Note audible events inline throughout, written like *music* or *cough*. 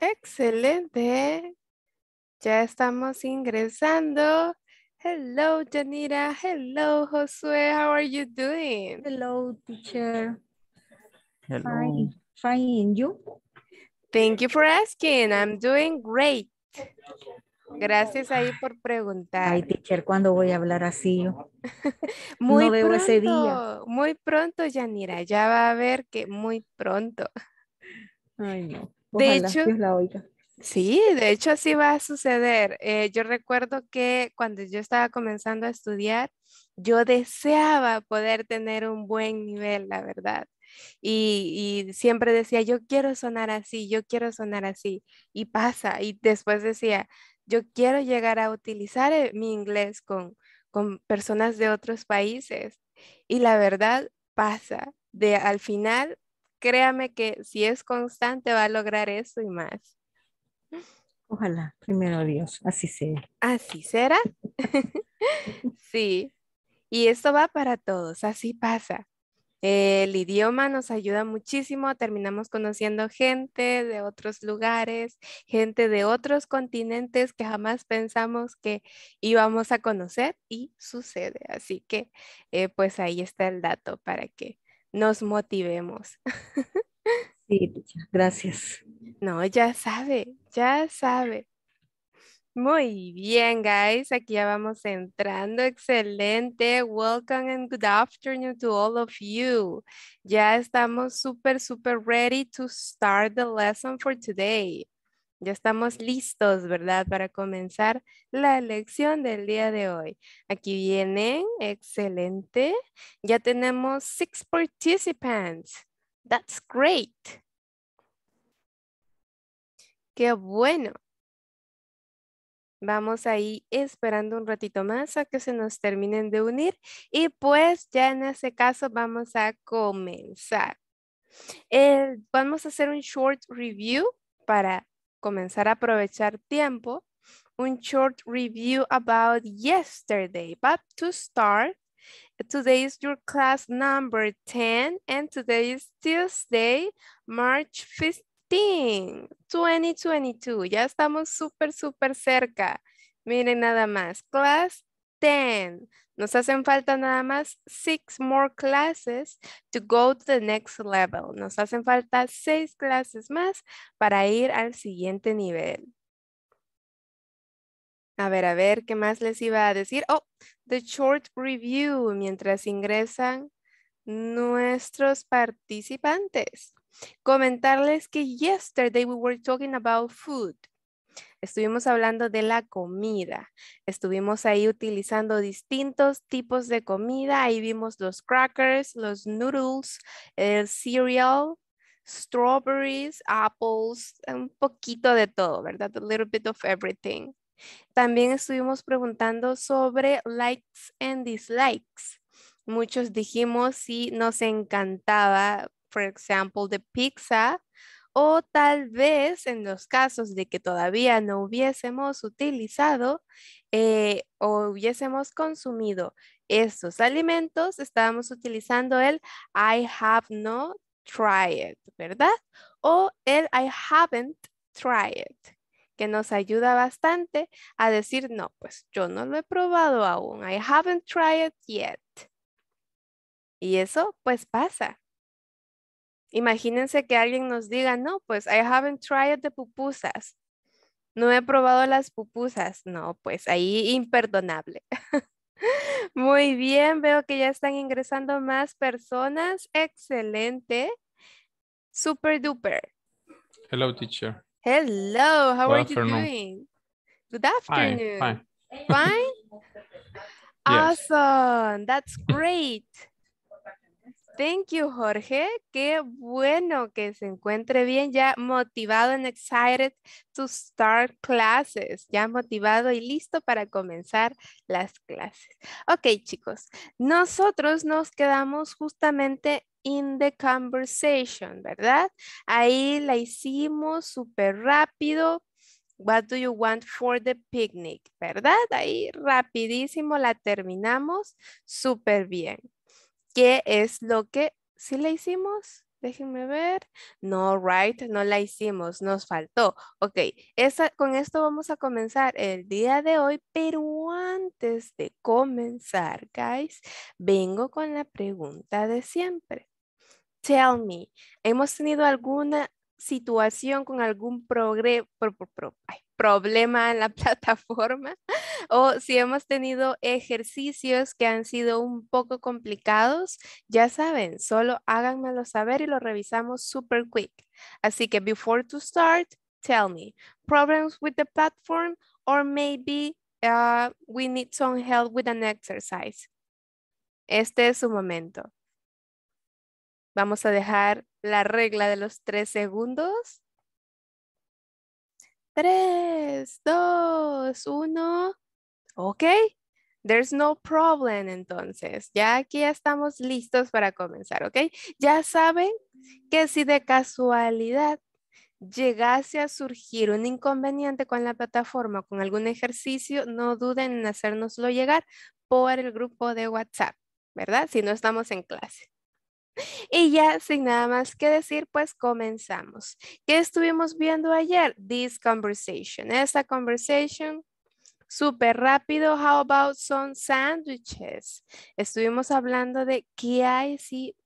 Excelente. Ya estamos ingresando. Hello, Janira. Hello, Josué. How are you doing? Hello, teacher. Hello. Fine. Fine. You? Thank you for asking. I'm doing great. Gracias ahí por preguntar. Ay, teacher, ¿cuándo voy a hablar así? Yo? *laughs* muy no veo pronto, ese día. Muy pronto, Janira, Ya va a ver que muy pronto. Ay, no de hecho, Sí, de hecho así va a suceder. Eh, yo recuerdo que cuando yo estaba comenzando a estudiar, yo deseaba poder tener un buen nivel, la verdad. Y, siempre decía, yo quiero sonar así, yo quiero sonar así. Y pasa. Y después decía, yo quiero llegar a utilizar eh, mi inglés con, con personas de otros países. Y la verdad pasa. De al final créame que si es constante va a lograr eso y más. Ojalá, primero Dios, así sea. Así será. *laughs* sí. Y esto va para todos, así pasa. El idioma nos ayuda muchísimo, terminamos conociendo gente de otros lugares, gente de otros continentes que jamás pensamos que íbamos a conocer y sucede. Así que eh, pues ahí está el dato para que nos motivemos. *laughs* Sí, gracias. No, ya sabe, ya sabe. Muy bien, guys. Aquí ya vamos entrando. Excelente. Welcome and good afternoon to all of you. Ya estamos súper, súper ready to start the lesson for today. Ya estamos listos, ¿verdad? Para comenzar la lección del día de hoy. Aquí vienen, excelente. Ya tenemos six participants. That's great. Qué bueno. Vamos ahí esperando un ratito más a que se nos terminen de unir y pues ya en ese caso vamos a comenzar. vamos a hacer un short review para comenzar a aprovechar tiempo, un short review about yesterday. But to start, today is your class number 10 and today is Tuesday, March 15, 2022. Ya estamos súper, súper cerca. Miren nada más, class Ten, Nos hacen falta nada más six more classes to go to the next level. Nos hacen falta seis clases más para ir al siguiente nivel. A ver, a ver, ¿qué más les iba a decir? Oh, the short review, mientras ingresan nuestros participantes. Comentarles que yesterday we were talking about food. Estuvimos hablando de la comida. Estuvimos ahí utilizando distintos tipos de comida. Ahí vimos los crackers, los noodles, el cereal, strawberries, apples, un poquito de todo, ¿verdad? A little bit of everything. También estuvimos preguntando sobre likes and dislikes. Muchos dijimos si nos encantaba, por ejemplo, the pizza o tal vez en los casos de que todavía no hubiésemos utilizado eh, o hubiésemos consumido estos alimentos, estábamos utilizando el I have not tried, ¿verdad? O el I haven't tried, que nos ayuda bastante a decir, no, pues yo no lo he probado aún. I haven't tried yet. Y eso pues pasa. Imagínense que alguien nos diga, no, pues I haven't tried the pupusas. No he probado las pupusas. No, pues ahí imperdonable. *laughs* Muy bien, veo que ya están ingresando más personas. Excelente. Super duper. Hello, teacher. Hello, how are you doing? Good afternoon. Fine. *laughs* Awesome. That's great. Thank you, Jorge. Qué bueno que se encuentre bien, ya motivado and excited to start classes. Ya motivado y listo para comenzar las clases. Ok, chicos. Nosotros nos quedamos justamente in the conversation, ¿verdad? Ahí la hicimos súper rápido. What do you want for the picnic? ¿Verdad? Ahí rapidísimo la terminamos súper bien. ¿Qué es lo que sí la hicimos? Déjenme ver. No, right, no la hicimos, nos faltó. Ok, esa, con esto vamos a comenzar el día de hoy, pero antes de comenzar, guys, vengo con la pregunta de siempre. Tell me, ¿hemos tenido alguna situación con algún progreso? problema en la *laughs* plataforma o si hemos tenido ejercicios que han sido un poco complicados, ya saben, solo háganmelo saber y lo revisamos super quick. Así que before to start, tell me, problems with the platform or maybe uh, we need some help with an exercise. Este es su momento. Vamos a dejar la regla de los tres segundos Tres, dos, uno. Ok, there's no problem entonces. Ya aquí estamos listos para comenzar, ¿ok? Ya saben que si de casualidad llegase a surgir un inconveniente con la plataforma, o con algún ejercicio, no duden en hacérnoslo llegar por el grupo de WhatsApp, ¿verdad? Si no estamos en clase. Y ya sin nada más que decir, pues comenzamos. ¿Qué estuvimos viendo ayer? This conversation. Esta conversation Súper rápido, how about some sandwiches? Estuvimos hablando de qué hay si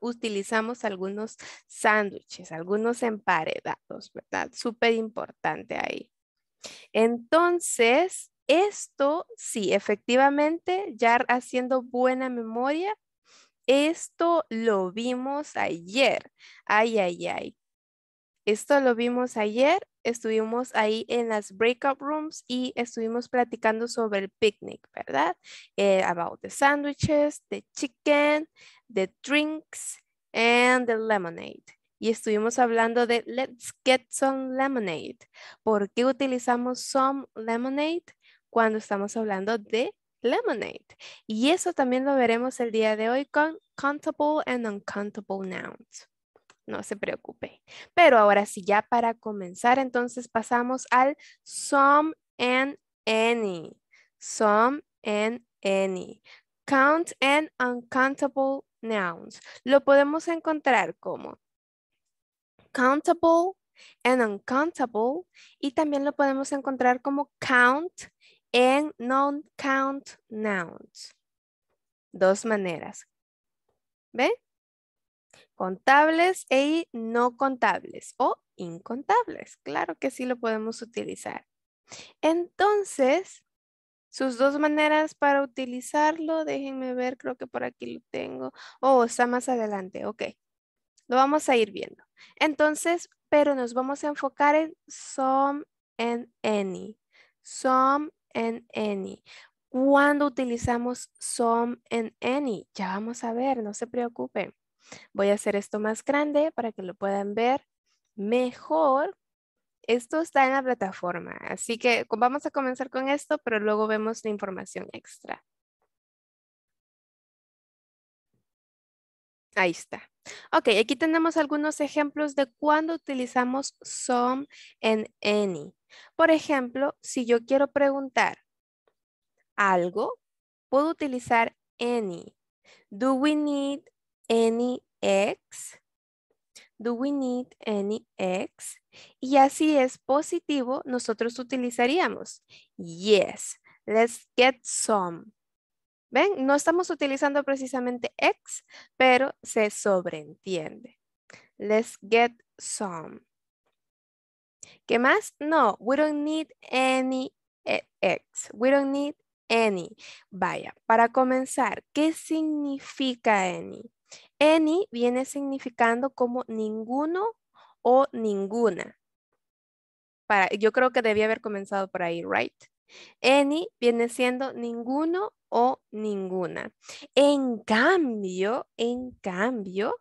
utilizamos algunos sándwiches, algunos emparedados, ¿verdad? Súper importante ahí. Entonces, esto sí, efectivamente, ya haciendo buena memoria, esto lo vimos ayer. Ay, ay, ay. Esto lo vimos ayer. Estuvimos ahí en las breakout rooms y estuvimos platicando sobre el picnic, ¿verdad? Eh, about the sandwiches, the chicken, the drinks, and the lemonade. Y estuvimos hablando de let's get some lemonade. ¿Por qué utilizamos some lemonade cuando estamos hablando de lemonade. Y eso también lo veremos el día de hoy con countable and uncountable nouns. No se preocupe. Pero ahora sí, ya para comenzar, entonces pasamos al some and any. Some and any. Count and uncountable nouns. Lo podemos encontrar como countable and uncountable y también lo podemos encontrar como count en non-count nouns. Dos maneras. ¿Ve? Contables e no contables o incontables. Claro que sí lo podemos utilizar. Entonces, sus dos maneras para utilizarlo, déjenme ver, creo que por aquí lo tengo. Oh, está más adelante, ok. Lo vamos a ir viendo. Entonces, pero nos vamos a enfocar en some and any. Some en any. ¿Cuándo utilizamos some en any, ya vamos a ver, no se preocupen. Voy a hacer esto más grande para que lo puedan ver mejor. Esto está en la plataforma, así que vamos a comenzar con esto, pero luego vemos la información extra. Ahí está. Ok, aquí tenemos algunos ejemplos de cuándo utilizamos some en any. Por ejemplo, si yo quiero preguntar algo, puedo utilizar any. Do we need any eggs? Do we need any eggs? Y así es positivo, nosotros utilizaríamos yes. Let's get some. ¿Ven? No estamos utilizando precisamente X, pero se sobreentiende. Let's get some. ¿Qué más? No, we don't need any eh, eggs. We don't need any. Vaya, para comenzar, ¿qué significa any? Any viene significando como ninguno o ninguna. Para, yo creo que debía haber comenzado por ahí, right? Any viene siendo ninguno o ninguna. En cambio, en cambio,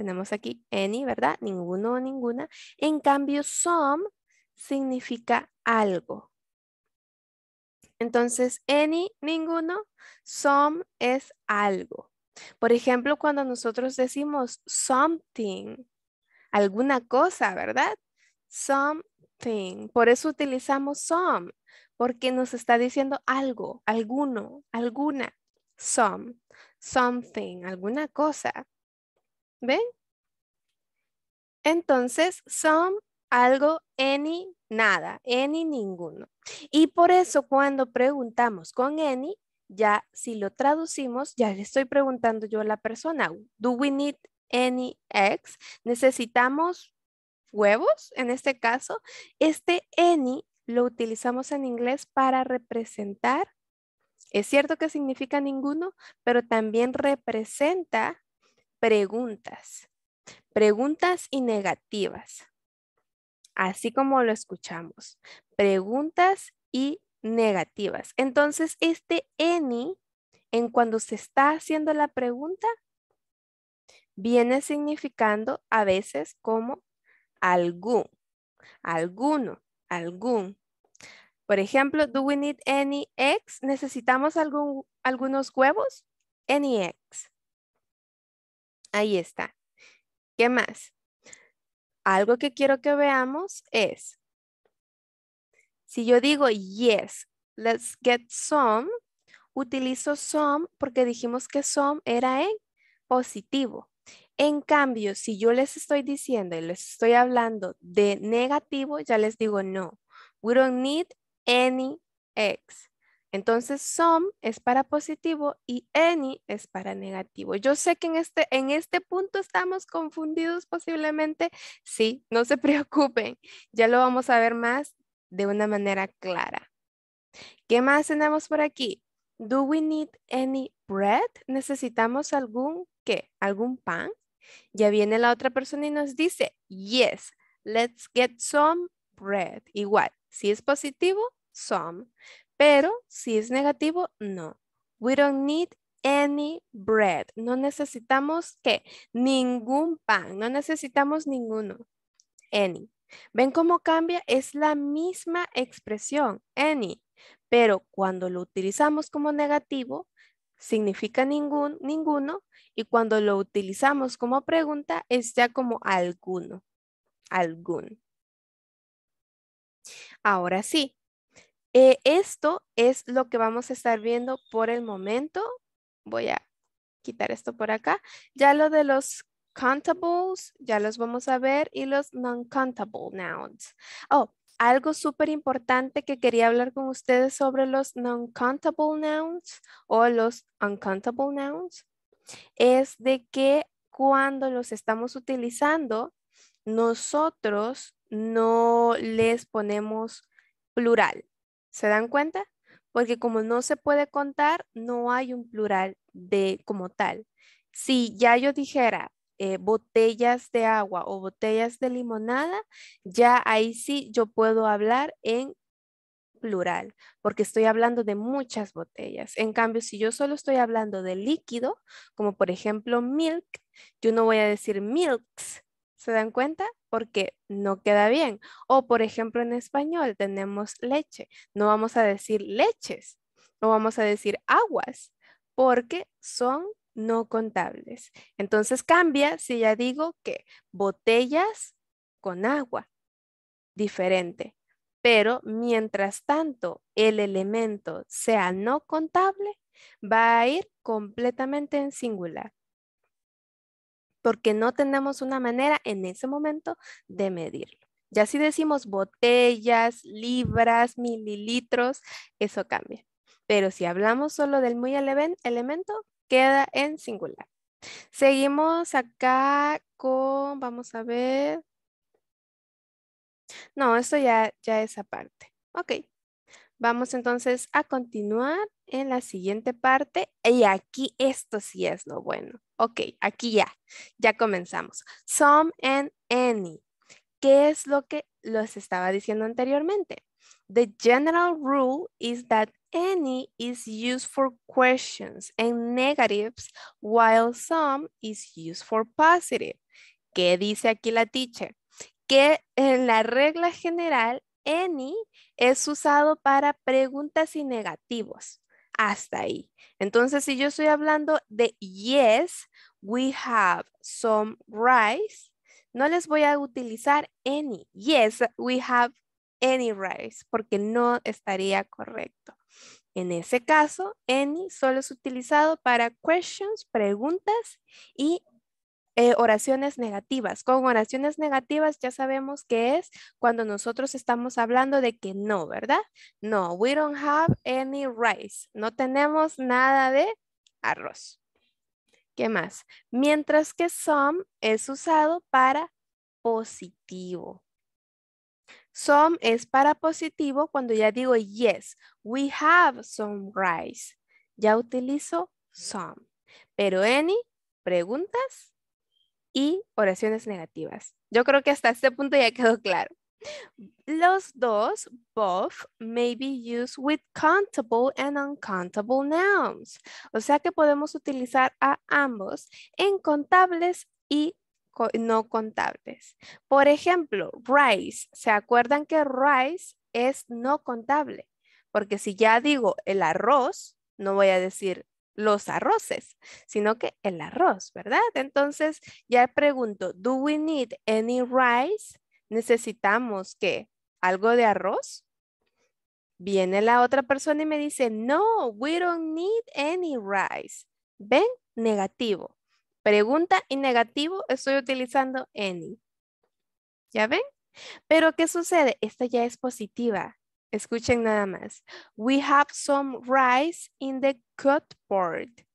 tenemos aquí any, ¿verdad? Ninguno o ninguna. En cambio, some significa algo. Entonces, any, ninguno, some es algo. Por ejemplo, cuando nosotros decimos something, alguna cosa, ¿verdad? Something. Por eso utilizamos some, porque nos está diciendo algo, alguno, alguna. Some, something, alguna cosa. ¿Ven? Entonces, some, algo, any, nada, any, ninguno. Y por eso cuando preguntamos con any, ya si lo traducimos, ya le estoy preguntando yo a la persona, do we need any eggs? ¿Necesitamos huevos en este caso? Este any lo utilizamos en inglés para representar. Es cierto que significa ninguno, pero también representa preguntas, preguntas y negativas. Así como lo escuchamos, preguntas y negativas. Entonces, este any, en cuando se está haciendo la pregunta, viene significando a veces como algún, alguno, algún. Por ejemplo, do we need any eggs? ¿Necesitamos algunos huevos? Any eggs. Ahí está. ¿Qué más? Algo que quiero que veamos es, si yo digo yes, let's get some, utilizo some porque dijimos que some era en positivo. En cambio, si yo les estoy diciendo y les estoy hablando de negativo, ya les digo no. We don't need any eggs. Entonces, some es para positivo y any es para negativo. Yo sé que en este, en este punto estamos confundidos posiblemente. Sí, no se *laughs* preocupen. Ya lo vamos a ver más de una manera clara. ¿Qué más tenemos por aquí? Do we need any bread? ¿Necesitamos algún qué? ¿Algún pan? Ya viene la otra persona y nos dice, yes, let's get some bread. Igual, si es positivo, some. Pero si es negativo, no. We don't need any bread. No necesitamos ¿qué? ningún pan, no necesitamos ninguno. Any. ¿Ven cómo cambia? Es la misma expresión, any. Pero cuando lo utilizamos como negativo, significa ningún, ninguno. Y cuando lo utilizamos como pregunta, es ya como alguno, Alguno. Ahora sí, eh, esto es lo que vamos a estar viendo por el momento. Voy a quitar esto por acá. Ya lo de los countables, ya los vamos a ver, y los non-countable nouns. Oh, algo súper importante que quería hablar con ustedes sobre los non-countable nouns o los uncountable nouns es de que cuando los estamos utilizando, nosotros no les ponemos plural. ¿Se dan cuenta? Porque como no se puede contar, no hay un plural de como tal. Si ya yo dijera eh, botellas de agua o botellas de limonada, ya ahí sí yo puedo hablar en plural, porque estoy hablando de muchas botellas. En cambio, si yo solo estoy hablando de líquido, como por ejemplo milk, yo no voy a decir milks, ¿Se dan cuenta? Porque no queda bien. O, por ejemplo, en español tenemos leche. No vamos a decir leches, no vamos a decir aguas, porque son no contables. Entonces cambia si ya digo que botellas con agua. Diferente. Pero mientras tanto el elemento sea no contable, va a ir completamente en singular porque no tenemos una manera en ese momento de medirlo. Ya si decimos botellas, libras, mililitros, eso cambia. Pero si hablamos solo del muy elemento, queda en singular. Seguimos acá con, vamos a ver. No, esto ya, ya es aparte. Ok. Vamos entonces a continuar en la siguiente parte. Y aquí esto sí es lo bueno. Ok, aquí ya, ya comenzamos. Some and any. ¿Qué es lo que los estaba diciendo anteriormente? The general rule is that any is used for questions and negatives, while some is used for positive. ¿Qué dice aquí la teacher? Que en la regla general, any es usado para preguntas y negativos hasta ahí. Entonces, si yo estoy hablando de yes, we have some rice, no les voy a utilizar any. Yes, we have any rice, porque no estaría correcto. En ese caso, any solo es utilizado para questions, preguntas y eh, oraciones negativas. Con oraciones negativas ya sabemos que es cuando nosotros estamos hablando de que no, ¿verdad? No, we don't have any rice. No tenemos nada de arroz. ¿Qué más? Mientras que some es usado para positivo. Some es para positivo cuando ya digo yes, we have some rice. Ya utilizo some. Pero any, preguntas, y oraciones negativas. Yo creo que hasta este punto ya quedó claro. Los dos, both, may be used with countable and uncountable nouns. O sea que podemos utilizar a ambos en contables y no contables. Por ejemplo, rice. ¿Se acuerdan que rice es no contable? Porque si ya digo el arroz, no voy a decir los arroces, sino que el arroz, ¿verdad? Entonces ya pregunto, ¿do we need any rice? ¿Necesitamos qué? algo de arroz? Viene la otra persona y me dice, no, we don't need any rice. ¿Ven? Negativo. Pregunta y negativo estoy utilizando any. ¿Ya ven? Pero ¿qué sucede? Esta ya es positiva. Escuchen nada más. We have some rice in the cupboard.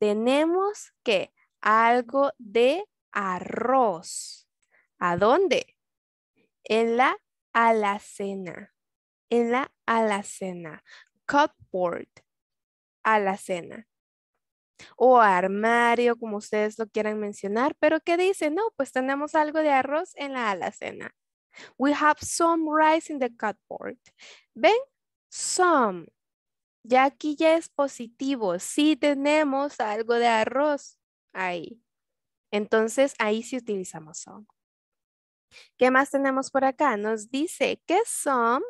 Tenemos que algo de arroz. ¿A dónde? En la alacena. En la alacena. Cupboard. Alacena. O armario, como ustedes lo quieran mencionar. Pero ¿qué dice? No, pues tenemos algo de arroz en la alacena. We have some rice in the cupboard. ¿Ven? Some. Ya aquí ya es positivo. Sí tenemos algo de arroz ahí. Entonces, ahí sí utilizamos some. ¿Qué más tenemos por acá? Nos dice que some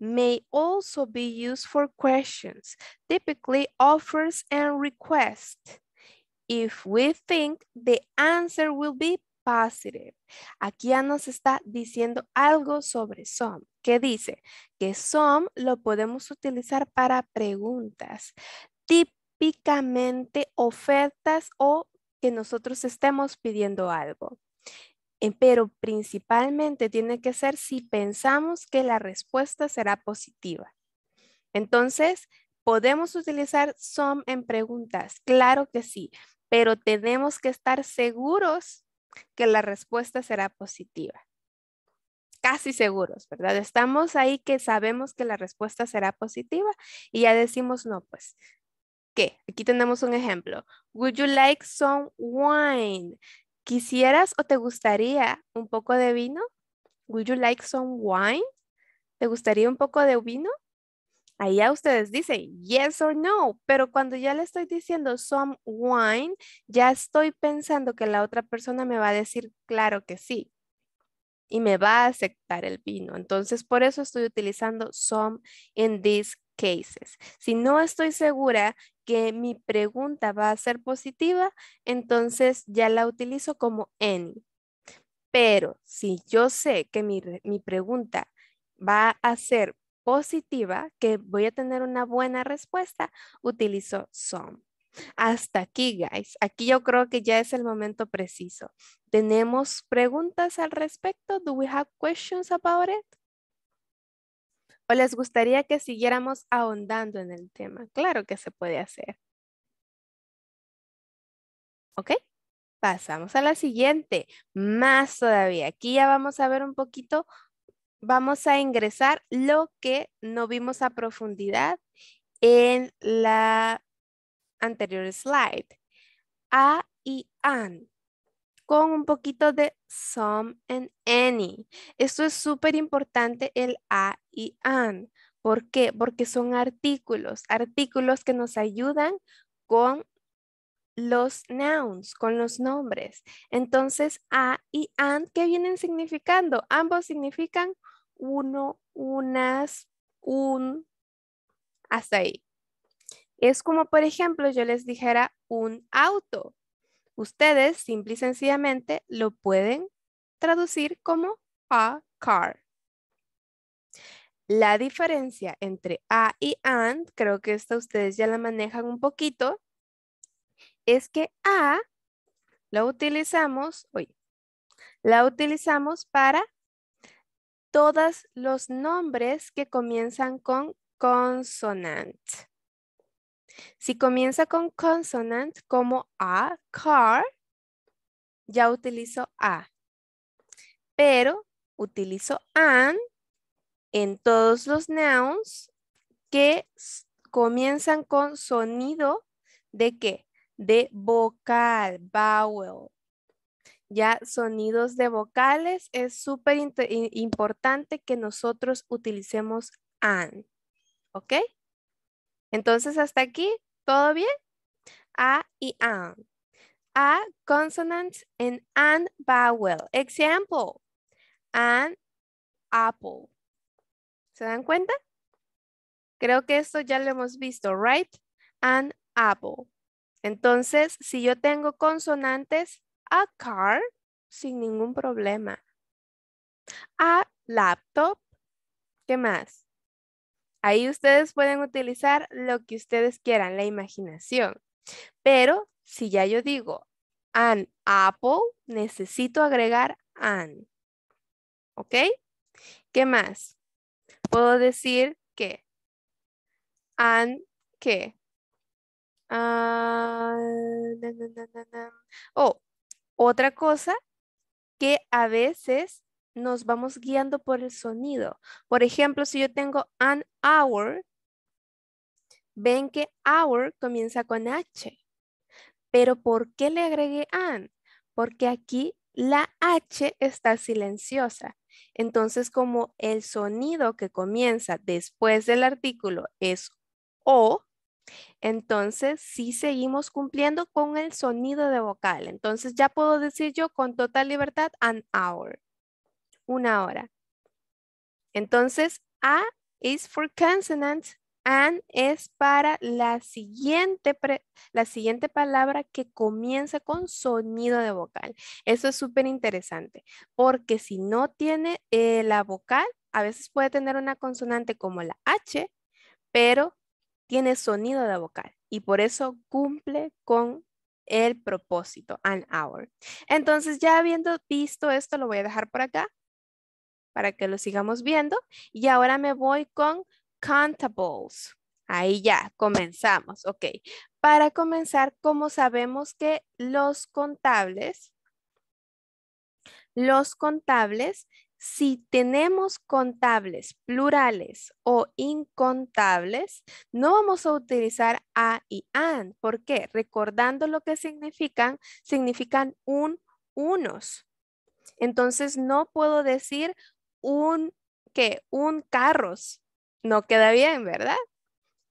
may also be used for questions, typically offers and requests. If we think the answer will be Aquí ya nos está diciendo algo sobre some, que dice que some lo podemos utilizar para preguntas, típicamente ofertas o que nosotros estemos pidiendo algo. Eh, pero principalmente tiene que ser si pensamos que la respuesta será positiva. Entonces, ¿podemos utilizar some en preguntas? Claro que sí, pero tenemos que estar seguros que la respuesta será positiva. Casi seguros, ¿verdad? Estamos ahí que sabemos que la respuesta será positiva y ya decimos, no, pues, ¿qué? Aquí tenemos un ejemplo. Would you like some wine? ¿Quisieras o te gustaría un poco de vino? Would you like some wine? ¿Te gustaría un poco de vino? ya ustedes dicen yes or no, pero cuando ya le estoy diciendo some wine, ya estoy pensando que la otra persona me va a decir claro que sí y me va a aceptar el vino. Entonces, por eso estoy utilizando some in these cases. Si no estoy segura que mi pregunta va a ser positiva, entonces ya la utilizo como any. Pero si yo sé que mi, mi pregunta va a ser positiva que voy a tener una buena respuesta, utilizo some. Hasta aquí, guys. Aquí yo creo que ya es el momento preciso. ¿Tenemos preguntas al respecto? ¿Do we have questions about it? ¿O les gustaría que siguiéramos ahondando en el tema? Claro que se puede hacer. ¿Ok? Pasamos a la siguiente. Más todavía. Aquí ya vamos a ver un poquito vamos a ingresar lo que no vimos a profundidad en la anterior slide. A y an con un poquito de some and any. Esto es súper importante el a y an. ¿Por qué? Porque son artículos, artículos que nos ayudan con los nouns, con los nombres. Entonces, a y an, ¿qué vienen significando? Ambos significan uno, unas, un, hasta ahí. Es como, por ejemplo, yo les dijera un auto. Ustedes, simple y sencillamente, lo pueden traducir como a car. La diferencia entre a y and, creo que esta ustedes ya la manejan un poquito, es que a lo utilizamos, la utilizamos para todos los nombres que comienzan con consonant. Si comienza con consonant como a, car, ya utilizo a. Pero utilizo an en todos los nouns que comienzan con sonido de qué? De vocal, vowel, ya sonidos de vocales. Es súper importante que nosotros utilicemos an. ¿Ok? Entonces, hasta aquí, ¿todo bien? A y an. A, consonants, en an vowel. Example, an apple. ¿Se dan cuenta? Creo que esto ya lo hemos visto, right? An apple. Entonces, si yo tengo consonantes, a car sin ningún problema. A laptop, ¿qué más? Ahí ustedes pueden utilizar lo que ustedes quieran, la imaginación. Pero si ya yo digo an apple, necesito agregar an. ¿Ok? ¿Qué más? Puedo decir que an que. Ah, oh, otra cosa que a veces nos vamos guiando por el sonido. Por ejemplo, si yo tengo an hour, ven que hour comienza con H. Pero ¿por qué le agregué an? Porque aquí la H está silenciosa. Entonces, como el sonido que comienza después del artículo es O, entonces, sí seguimos cumpliendo con el sonido de vocal. Entonces, ya puedo decir yo con total libertad an hour, una hora. Entonces, a is for consonants, and es para la siguiente, la siguiente palabra que comienza con sonido de vocal. Eso es súper interesante, porque si no tiene eh, la vocal, a veces puede tener una consonante como la H, pero tiene sonido de vocal y por eso cumple con el propósito, an hour. Entonces, ya habiendo visto esto, lo voy a dejar por acá para que lo sigamos viendo. Y ahora me voy con countables. Ahí ya, comenzamos. Ok, para comenzar, como sabemos que los contables, los contables si tenemos contables plurales o incontables, no vamos a utilizar a y an. ¿Por qué? Recordando lo que significan, significan un unos. Entonces no puedo decir un que un carros. No queda bien, ¿verdad?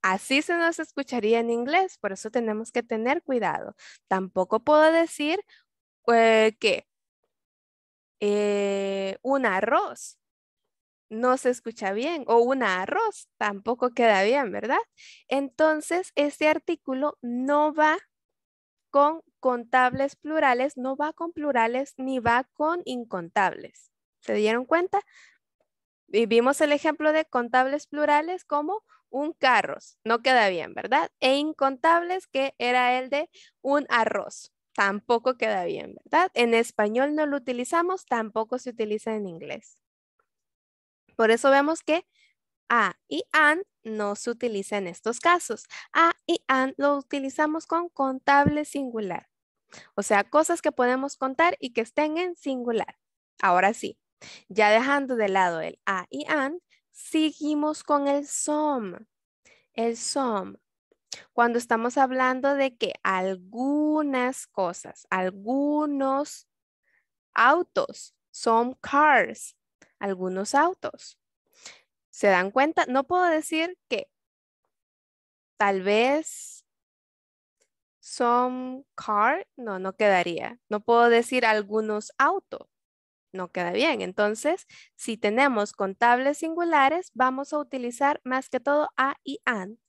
Así se nos escucharía en inglés, por eso tenemos que tener cuidado. Tampoco puedo decir eh, que eh, un arroz. No se escucha bien. O un arroz. Tampoco queda bien, ¿verdad? Entonces, este artículo no va con contables plurales, no va con plurales ni va con incontables. ¿Se dieron cuenta? vivimos vimos el ejemplo de contables plurales como un carros, no queda bien, ¿verdad? E incontables que era el de un arroz tampoco queda bien, ¿verdad? En español no lo utilizamos, tampoco se utiliza en inglés. Por eso vemos que a y an no se utiliza en estos casos. A y an lo utilizamos con contable singular. O sea, cosas que podemos contar y que estén en singular. Ahora sí, ya dejando de lado el a y an, seguimos con el som. El som cuando estamos hablando de que algunas cosas, algunos autos, son cars, algunos autos. ¿Se dan cuenta? No puedo decir que tal vez some car, no, no quedaría. No puedo decir algunos autos no queda bien. Entonces, si tenemos contables singulares, vamos a utilizar más que todo a y an.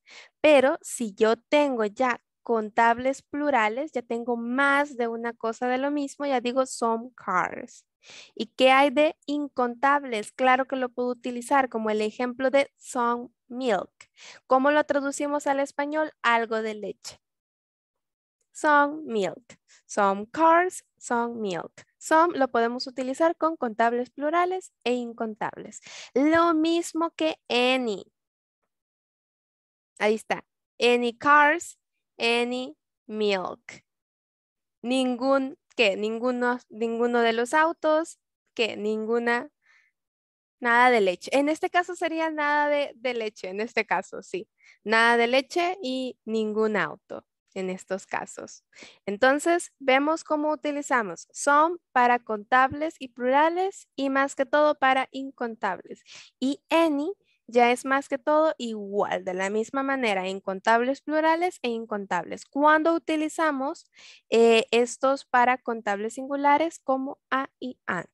Pero si yo tengo ya contables plurales, ya tengo más de una cosa de lo mismo, ya digo some cars. ¿Y qué hay de incontables? Claro que lo puedo utilizar como el ejemplo de some milk. ¿Cómo lo traducimos al español? Algo de leche. Some milk. Some cars, some milk. Some lo podemos utilizar con contables plurales e incontables. Lo mismo que any. Ahí está. Any cars, any milk. Ningún, que Ninguno, ninguno de los autos, que Ninguna, nada de leche. En este caso sería nada de leche, en este caso, sí. Nada de leche y ningún auto en estos casos. Entonces, vemos cómo utilizamos son para contables y plurales y más que todo para incontables. Y any ya es más que todo igual, de la misma manera, incontables plurales e incontables. Cuando utilizamos eh, estos para contables singulares como a y an.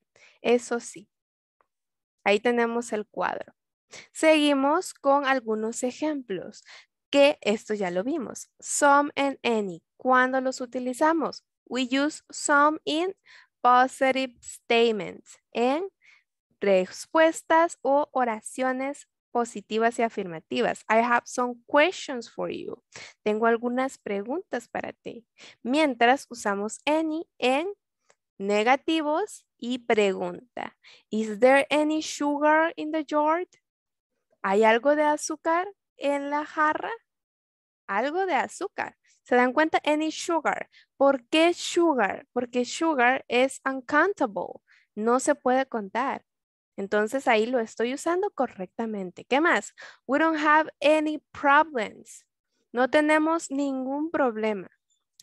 Eso sí, ahí tenemos el cuadro. Seguimos con algunos ejemplos que esto ya lo vimos. Some and any. ¿Cuándo los utilizamos? We use some in positive statements, en respuestas o oraciones positivas y afirmativas. I have some questions for you. Tengo algunas preguntas para ti. Mientras usamos any en negativos y pregunta. Is there any sugar in the yard? ¿Hay algo de azúcar? en la jarra algo de azúcar. ¿Se dan cuenta? Any sugar. ¿Por qué sugar? Porque sugar es uncountable. No se puede contar. Entonces ahí lo estoy usando correctamente. ¿Qué más? We don't have any problems. No tenemos ningún problema.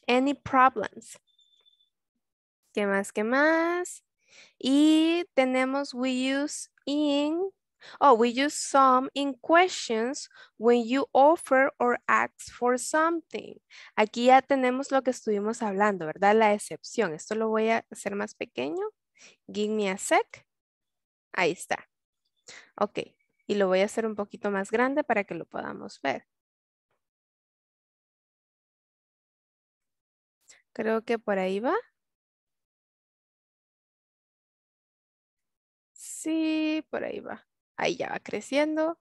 Any problems. ¿Qué más? ¿Qué más? Y tenemos we use in Oh, we use some in questions when you offer or ask for something. Aquí ya tenemos lo que estuvimos hablando, ¿verdad? La excepción. Esto lo voy a hacer más pequeño. Give me a sec. Ahí está. Ok. Y lo voy a hacer un poquito más grande para que lo podamos ver. Creo que por ahí va. Sí, por ahí va. Ahí ya va creciendo.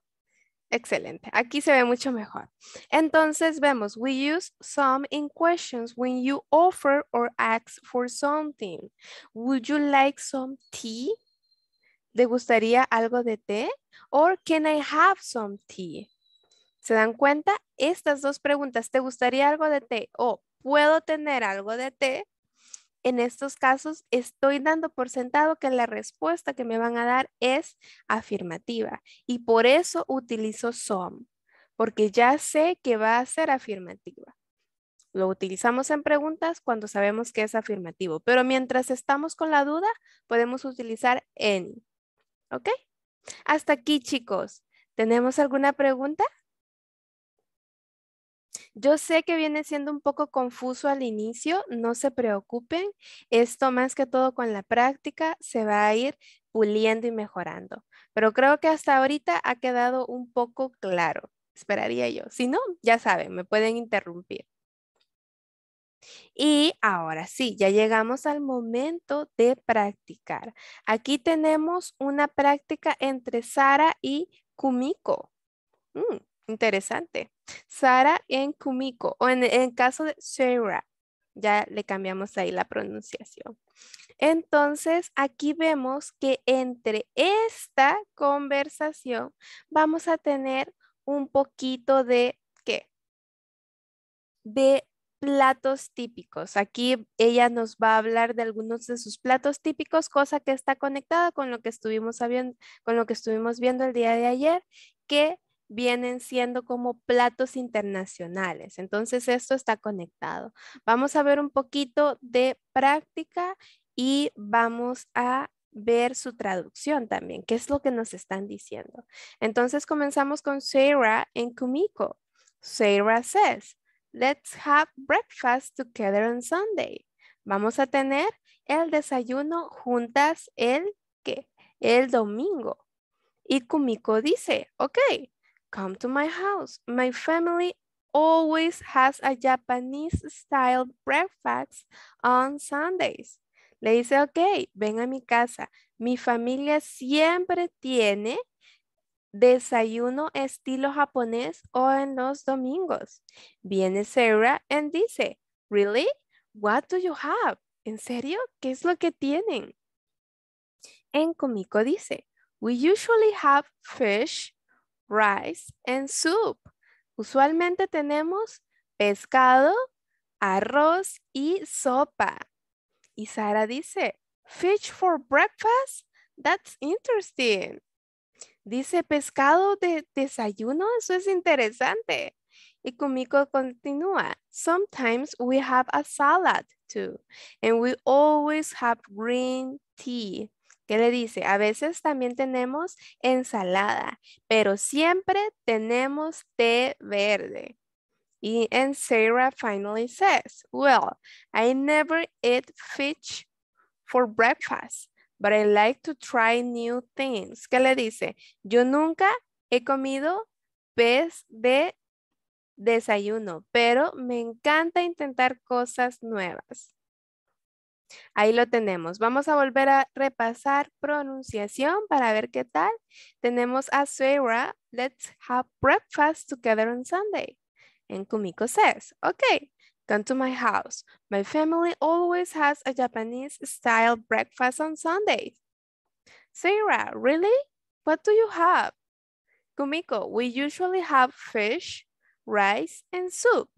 Excelente. Aquí se ve mucho mejor. Entonces vemos, we use some in questions when you offer or ask for something. Would you like some tea? ¿Te gustaría algo de té? Or can I have some tea? ¿Se dan cuenta? Estas dos preguntas, ¿te gustaría algo de té? O ¿puedo tener algo de té? en estos casos estoy dando por sentado que la respuesta que me van a dar es afirmativa y por eso utilizo some, porque ya sé que va a ser afirmativa. Lo utilizamos en preguntas cuando sabemos que es afirmativo, pero mientras estamos con la duda podemos utilizar EN, ¿Ok? Hasta aquí chicos. ¿Tenemos alguna pregunta? Yo sé que viene siendo un poco confuso al inicio, no se preocupen, esto más que todo con la práctica se va a ir puliendo y mejorando, pero creo que hasta ahorita ha quedado un poco claro, esperaría yo. Si no, ya saben, me pueden interrumpir. Y ahora sí, ya llegamos al momento de practicar. Aquí tenemos una práctica entre Sara y Kumiko. Mm, Interesante. Sara en Kumiko, o en el caso de Sarah, ya le cambiamos ahí la pronunciación. Entonces, aquí vemos que entre esta conversación vamos a tener un poquito de, ¿qué? De platos típicos. Aquí ella nos va a hablar de algunos de sus platos típicos, cosa que está conectada con lo que estuvimos, con lo que estuvimos viendo el día de ayer, que vienen siendo como platos internacionales. Entonces, esto está conectado. Vamos a ver un poquito de práctica y vamos a ver su traducción también, qué es lo que nos están diciendo. Entonces, comenzamos con Sarah en Kumiko. Sarah says, let's have breakfast together on Sunday. Vamos a tener el desayuno juntas el, ¿qué? el domingo. Y Kumiko dice, ok, Come to my house. My family always has a Japanese style breakfast on Sundays. Le dice, ok, ven a mi casa. Mi familia siempre tiene desayuno estilo japonés o en los domingos. Viene Sarah and dice, really? What do you have? ¿En serio? ¿Qué es lo que tienen? En Comico dice, we usually have fish rice and soup. Usualmente tenemos pescado, arroz y sopa. Y Sara dice, fish for breakfast? That's interesting. Dice, pescado de desayuno, eso es interesante. Y Kumiko continúa, sometimes we have a salad too, and we always have green tea. ¿Qué le dice? A veces también tenemos ensalada, pero siempre tenemos té verde. Y, en Sarah finally says, well, I never eat fish for breakfast, but I like to try new things. ¿Qué le dice? Yo nunca he comido pez de desayuno, pero me encanta intentar cosas nuevas. Ahí lo tenemos. Vamos a volver a repasar pronunciación para ver qué tal. Tenemos a Sarah, let's have breakfast together on Sunday. And Kumiko says, okay, come to my house. My family always has a Japanese style breakfast on Sunday. Sarah, really? What do you have? Kumiko, we usually have fish, rice, and soup.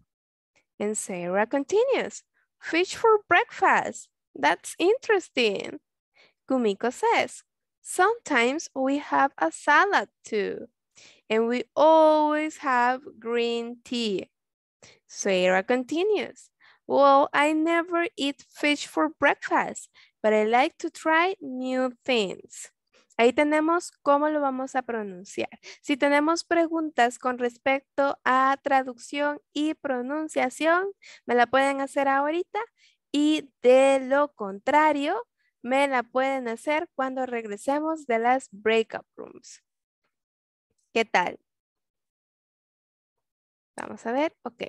And Sarah continues, fish for breakfast. That's interesting. Kumiko says, sometimes we have a salad too, and we always have green tea. Sarah continues, well, I never eat fish for breakfast, but I like to try new things. Ahí tenemos cómo lo vamos a pronunciar. Si tenemos preguntas con respecto a traducción y pronunciación, me la pueden hacer ahorita y de lo contrario, me la pueden hacer cuando regresemos de las breakup rooms. ¿Qué tal? Vamos a ver, ok.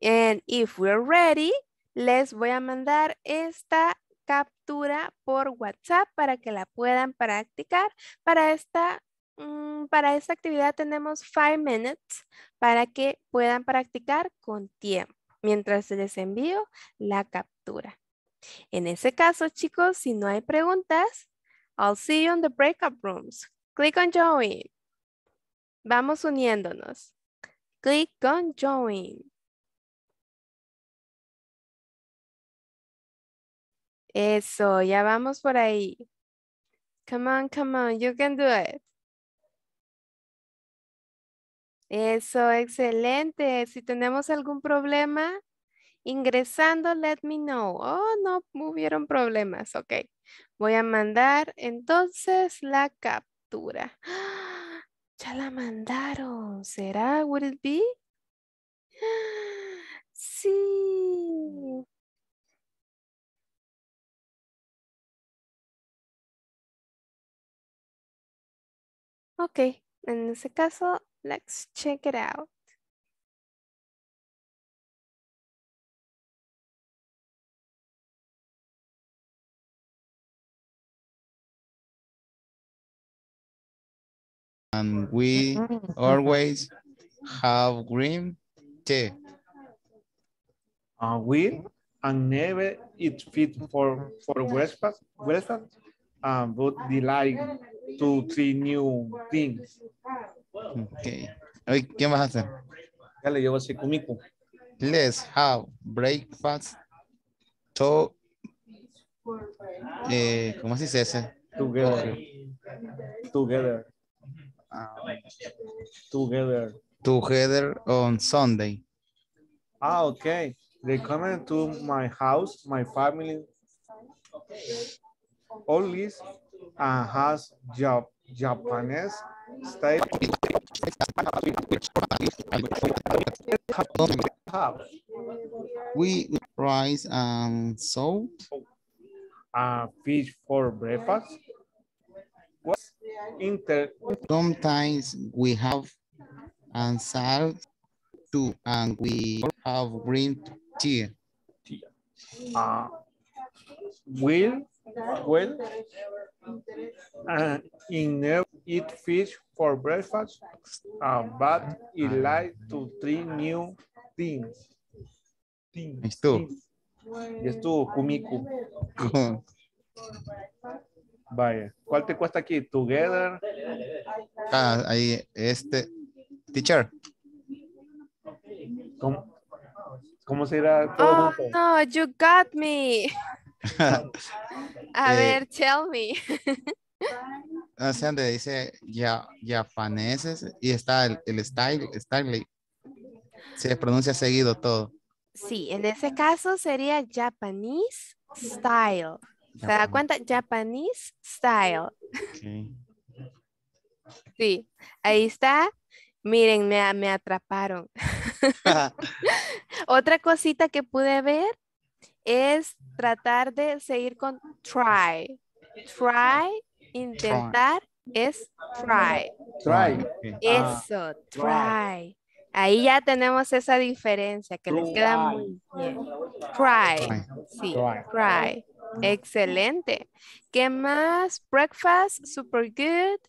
And if we're ready, les voy a mandar esta captura por WhatsApp para que la puedan practicar. Para esta, mm, para esta actividad tenemos five minutes para que puedan practicar con tiempo mientras les envío la captura. En ese caso, chicos, si no hay preguntas, I'll see you in the breakup rooms. Click on join. Vamos uniéndonos. Click on join. Eso, ya vamos por ahí. Come on, come on, you can do it. Eso, excelente. Si tenemos algún problema ingresando, let me know. Oh, no hubieron problemas. Ok. Voy a mandar entonces la captura. ¡Ah! Ya la mandaron. ¿Será? ¿Would it be? ¡Ah! Sí. Ok, en ese caso Let's check it out. And we always have green tea. Uh, we and never eat fit for, for breakfast, breakfast um, but delight to see new things. Okay. ¿qué vas a hacer? Ya le voy a hacer conmigo. Let's have breakfast to eh, ¿Cómo se dice ese? Together. Together. together. Together on Sunday. Ah, ok. They come to my house, my family, all this, and uh, has Japanese we rice and salt uh, fish for breakfast what inter sometimes we have and salt too and we have green tea uh, will will In he eat fish for breakfast, but he likes to try new things. things. Estuvo. Estuvo, Kumiko. *laughs* Vaya, ¿cuál te cuesta aquí? Together. Ah, ahí, este. Teacher. ¿Cómo, será todo? Oh, no, you got me. *laughs* A ver, eh, tell me. *laughs* donde dice ya, japoneses y está el, style, style. Se pronuncia seguido todo. Sí, en ese caso sería Japanese style. ¿Se da cuenta? Japanese style. Sí, ahí está. Miren, me, me atraparon. *laughs* Otra cosita que pude ver es tratar de seguir con try. Try, intentar es try. Try. Ah, Eso, ah. try. Ahí ya tenemos esa diferencia que les queda muy bien. Try. Sí, try. Excelente. ¿Qué más? Breakfast, super good.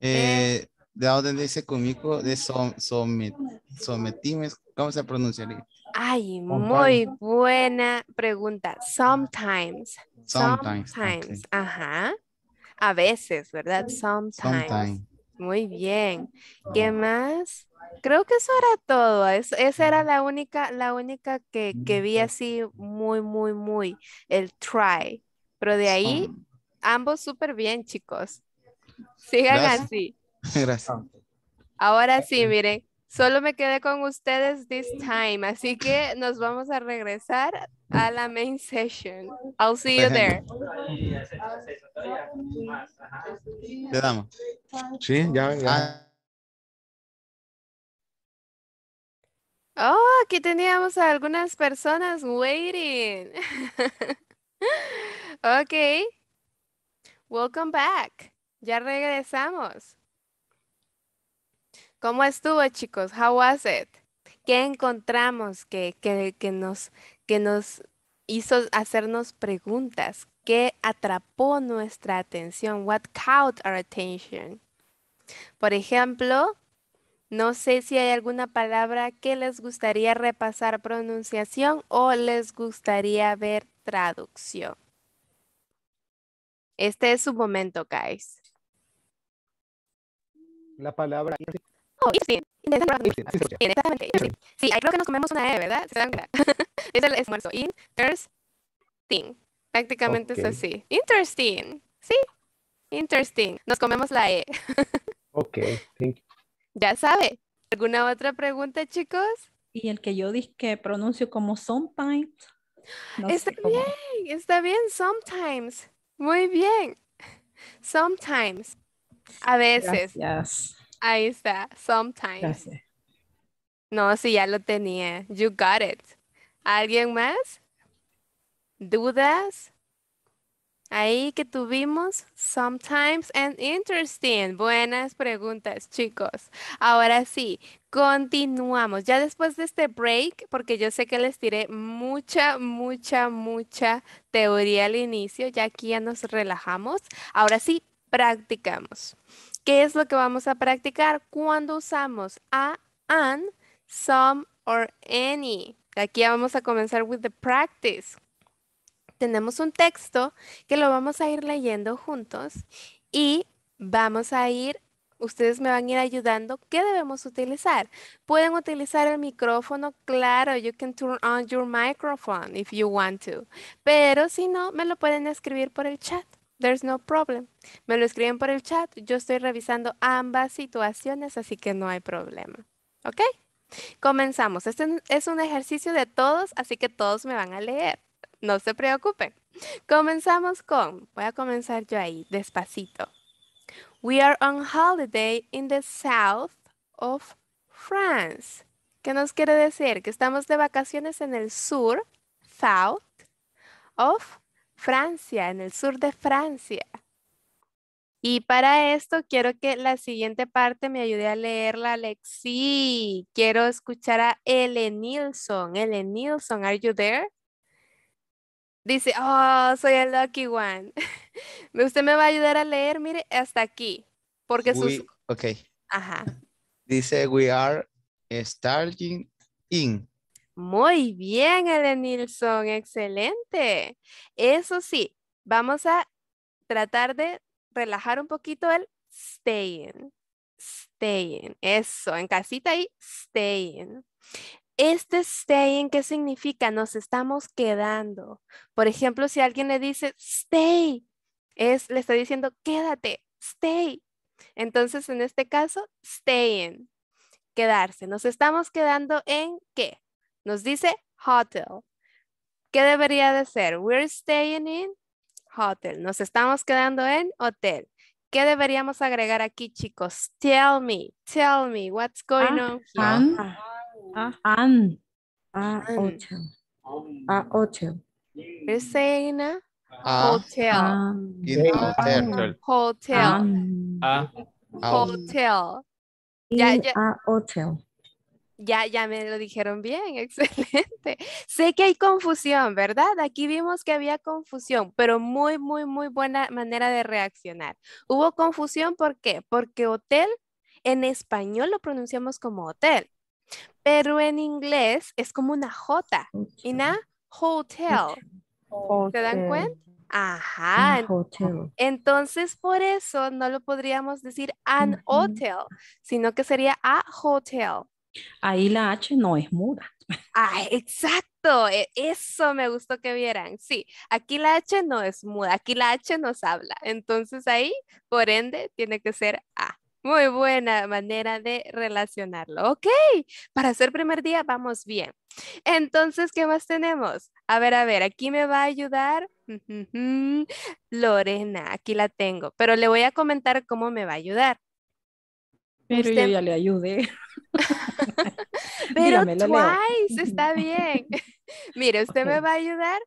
Eh, de donde dice conmigo, de som, somet, sometimes ¿cómo se pronunciaría? Ay, muy buena pregunta. Sometimes. Sometimes. Ajá. A veces, ¿verdad? Sometimes. Muy bien. ¿Qué más? Creo que eso era todo. esa era la única, la única que, mm, vi así muy, muy, muy. El try. Pero de ahí, ambos súper bien, chicos. Sigan así. *laughs* Gracias. Ahora sí, miren. Solo me quedé con ustedes this time, así que nos vamos a regresar a la main session. I'll see you there. Te damos. Sí, ya, ah. Oh, aquí teníamos algunas personas waiting. *laughs* ok. Welcome back. Ya regresamos. ¿Cómo estuvo, chicos? How was it? ¿Qué encontramos que, nos, nos hizo hacernos preguntas? ¿Qué atrapó nuestra atención? What caught our attention? Por ejemplo, no sé si hay alguna palabra que les gustaría repasar pronunciación o les gustaría ver traducción. Este es su momento, guys. La palabra Oh, sí. Sí, ahí creo que nos comemos una E, ¿verdad? *laughs* es el esmuerzo. Interesting. Prácticamente es así. Interesting. Sí. Interesting. Nos comemos la E. *laughs* ok, thank you. Ya sabe. ¿Alguna otra pregunta, chicos? Y el que yo dije que pronuncio como sometimes. está bien, está bien, sometimes. Muy bien. Sometimes. A veces. Gracias. Ahí está, sometimes. No, si ya lo tenía. You got it. ¿Alguien más? ¿Dudas? Ahí que tuvimos sometimes and interesting. Buenas preguntas, chicos. Ahora sí, continuamos. Ya después de este break, porque yo sé que les tiré mucha, mucha, mucha teoría al inicio, ya aquí ya nos relajamos. Ahora sí, practicamos. ¿Qué es lo que vamos a practicar cuando usamos a, an, some or any? Aquí vamos a comenzar with the practice. Tenemos un texto que lo vamos a ir leyendo juntos y vamos a ir ustedes me van a ir ayudando. ¿Qué debemos utilizar? Pueden utilizar el micrófono, claro, you can turn on your microphone if you want to. Pero si no, me lo pueden escribir por el chat. There's no problem. Me lo escriben por el chat. Yo estoy revisando ambas situaciones, así que no hay problema. ¿Ok? Comenzamos. Este es un ejercicio de todos, así que todos me van a leer. No se preocupen. Comenzamos con, voy a comenzar yo ahí, despacito. We are on holiday in the south of France. ¿Qué nos quiere decir? Que estamos de vacaciones en el sur, south, of France. Francia, en el sur de Francia. Y para esto quiero que la siguiente parte me ayude a leerla, Alexi. Quiero escuchar a Ellen Nilsson. Ellen Nielsen, are you there? Dice, oh, soy el lucky one. *laughs* Usted me va a ayudar a leer, mire, hasta aquí. Porque Ok. Ajá. Dice, we are starting in muy bien, Nilsson, excelente. Eso sí, vamos a tratar de relajar un poquito el staying. Staying. Eso, en casita y staying. Este staying, ¿qué significa? Nos estamos quedando. Por ejemplo, si alguien le dice stay, es, le está diciendo quédate, stay. Entonces, en este caso, staying, quedarse. Nos estamos quedando en qué? Nos dice hotel. ¿Qué debería de ser? We're staying in hotel. Nos estamos quedando en hotel. ¿Qué deberíamos agregar aquí, chicos? Tell me, tell me, what's going on ah. a hotel. Ah. A hotel. We're staying a hotel. hotel. Hotel. hotel. Ya, ya me lo dijeron bien, *laughs* excelente. Sé que hay confusión, ¿verdad? Aquí vimos que había confusión, pero muy, muy, muy buena manera de reaccionar. Hubo confusión, ¿por qué? Porque hotel en español lo pronunciamos como hotel, pero en inglés es como una J, y una hotel. ¿Se dan cuenta? Ajá. Hotel. Entonces, por eso no lo podríamos decir an hotel, sino que sería a hotel. Ahí la H no es muda. Ah, exacto, e, eso me gustó que vieran. Sí, aquí la H no es muda, aquí la H nos habla. Entonces ahí, por ende, tiene que ser A. Muy buena manera de relacionarlo. Ok, para ser primer día vamos bien. Entonces, ¿qué más tenemos? A ver, a ver, aquí me va a ayudar Lorena, aquí la tengo, pero le voy a comentar cómo me va a ayudar. Pero yo ya le ayude. *laughs* *laughs* Pero twice, está bien. *laughs* Mire, usted me va a ayudar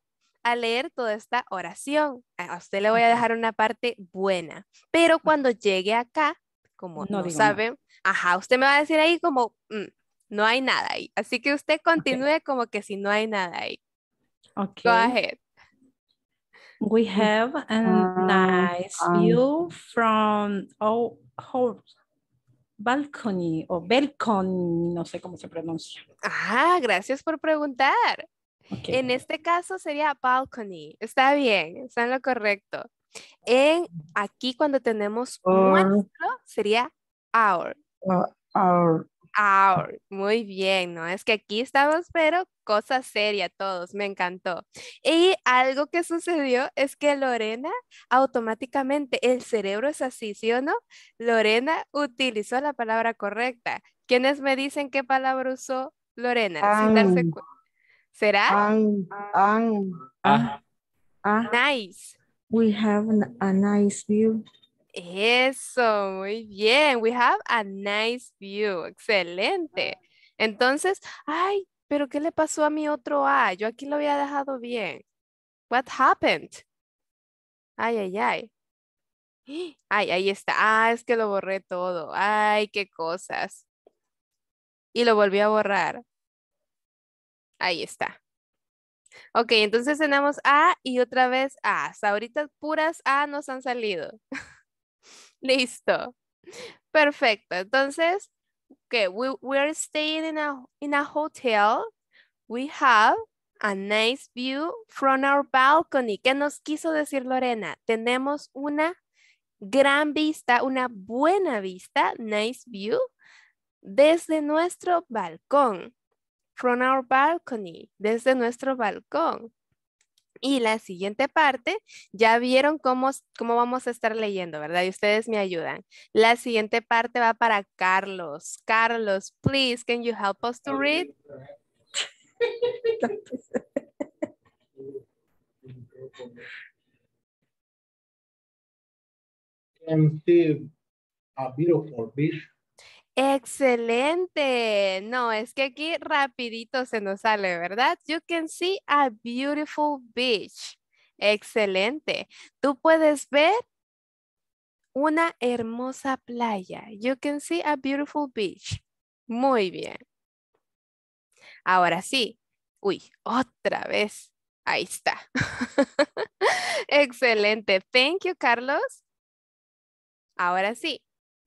a leer toda esta oración. A usted le voy a dejar una parte buena. Pero ah. cuando llegue acá, como no, saben, ajá, usted me va a decir ahí como, mm, no hay nada ahí. Así que usted continúe como que si no hay nada ahí. Okay. Go ahead. We have a ah, nice um, view from all oh, balcony o balcony, no sé cómo se pronuncia. Ah, gracias por preguntar. En este caso sería balcony. Está bien, está en lo correcto. En aquí cuando tenemos nuestro sería our. our. Ah, muy bien, ¿no? Es que aquí estamos, pero cosa seria todos, me encantó. Y algo que sucedió es que Lorena automáticamente, el cerebro es así, ¿sí o no? Lorena utilizó la palabra correcta. ¿Quiénes me dicen qué palabra usó Lorena? ¿Será? Ah. nice. We have a nice view. Eso, muy bien. We have a nice view. Excelente. Entonces, ay, pero ¿qué le pasó a mi otro A? Yo aquí lo había dejado bien. What happened? Ay, ay, ay. ¡Ah! Ay, ahí está. Ah, es que lo borré todo. Ay, qué cosas. Y lo volví a borrar. Ahí está. Ok, entonces tenemos A y otra vez A. Ahorita puras A nos han salido. *laughs* Listo. Perfecto. Entonces, que we, are staying in a, in a hotel. We have a nice view from our balcony. ¿Qué nos quiso decir Lorena? Tenemos una gran vista, una buena vista, nice view, desde nuestro balcón. From our balcony, desde nuestro balcón y la siguiente parte, ya vieron cómo, cómo vamos a estar leyendo, ¿verdad? Y ustedes me ayudan. La siguiente parte va para Carlos. Carlos, please, can you help us to read? *laughs* see a beautiful Excelente. No, es que aquí rapidito se nos sale, ¿verdad? You can see a beautiful beach. Excelente. Tú puedes ver una hermosa playa. You can see a beautiful beach. Muy bien. Ahora sí. Uy, otra vez. Ahí está. *laughs* Excelente. Thank you, Carlos. Ahora sí